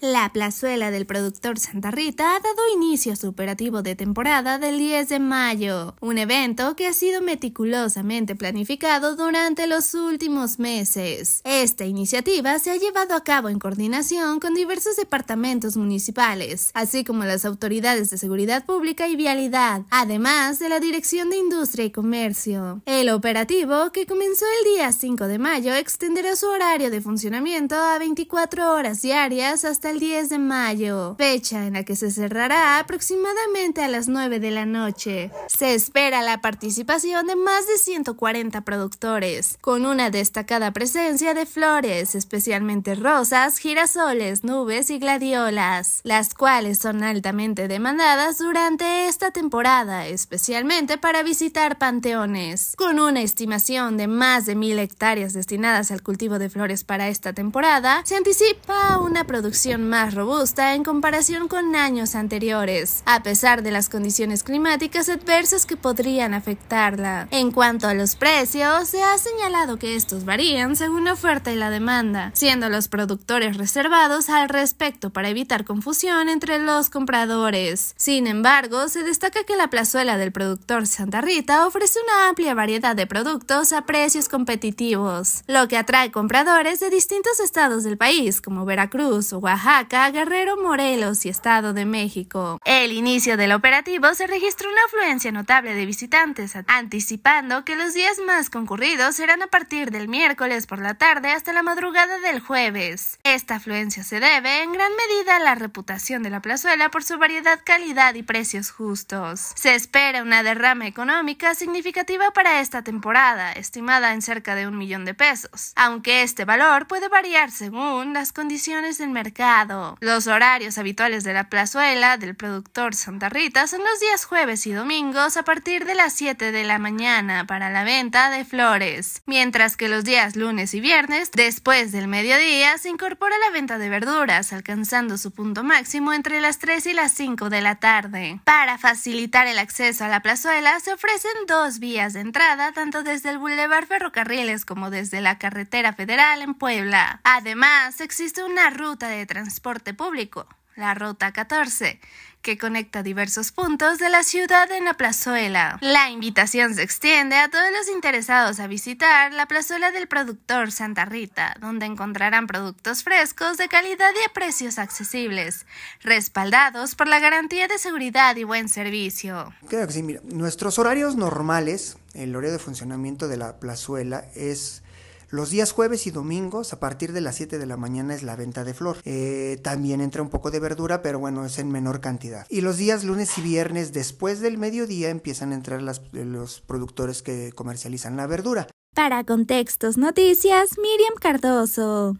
La plazuela del productor Santa Rita ha dado inicio a su operativo de temporada del 10 de mayo, un evento que ha sido meticulosamente planificado durante los últimos meses. Esta iniciativa se ha llevado a cabo en coordinación con diversos departamentos municipales, así como las autoridades de seguridad pública y vialidad, además de la Dirección de Industria y Comercio. El operativo, que comenzó el día 5 de mayo, extenderá su horario de funcionamiento a 24 horas diarias hasta el 10 de mayo, fecha en la que se cerrará aproximadamente a las 9 de la noche. Se espera la participación de más de 140 productores, con una destacada presencia de flores, especialmente rosas, girasoles, nubes y gladiolas, las cuales son altamente demandadas durante esta temporada, especialmente para visitar panteones. Con una estimación de más de mil hectáreas destinadas al cultivo de flores para esta temporada, se anticipa una producción más robusta en comparación con años anteriores, a pesar de las condiciones climáticas adversas que podrían afectarla. En cuanto a los precios, se ha señalado que estos varían según la oferta y la demanda, siendo los productores reservados al respecto para evitar confusión entre los compradores. Sin embargo, se destaca que la plazuela del productor Santa Rita ofrece una amplia variedad de productos a precios competitivos, lo que atrae compradores de distintos estados del país como Veracruz, o Oaxaca, Guerrero, Morelos y Estado de México. El inicio del operativo se registró una afluencia notable de visitantes, anticipando que los días más concurridos serán a partir del miércoles por la tarde hasta la madrugada del jueves. Esta afluencia se debe en gran medida a la reputación de la plazuela por su variedad, calidad y precios justos. Se espera una derrama económica significativa para esta temporada, estimada en cerca de un millón de pesos, aunque este valor puede variar según las condiciones del mercado. Los horarios habituales de la plazuela del productor Santa Rita son los días jueves y domingos a partir de las 7 de la mañana para la venta de flores, mientras que los días lunes y viernes después del mediodía se incorporan por la venta de verduras, alcanzando su punto máximo entre las 3 y las 5 de la tarde. Para facilitar el acceso a la plazuela, se ofrecen dos vías de entrada, tanto desde el Boulevard Ferrocarriles como desde la Carretera Federal en Puebla. Además, existe una ruta de transporte público la Ruta 14, que conecta diversos puntos de la ciudad en la plazuela. La invitación se extiende a todos los interesados a visitar la plazuela del productor Santa Rita, donde encontrarán productos frescos de calidad y a precios accesibles, respaldados por la garantía de seguridad y buen servicio. mira, nuestros horarios normales, el horario de funcionamiento de la plazuela es los días jueves y domingos, a partir de las 7 de la mañana, es la venta de flor. Eh, también entra un poco de verdura, pero bueno, es en menor cantidad. Y los días lunes y viernes, después del mediodía, empiezan a entrar los productores que comercializan la verdura. Para Contextos Noticias, Miriam Cardoso.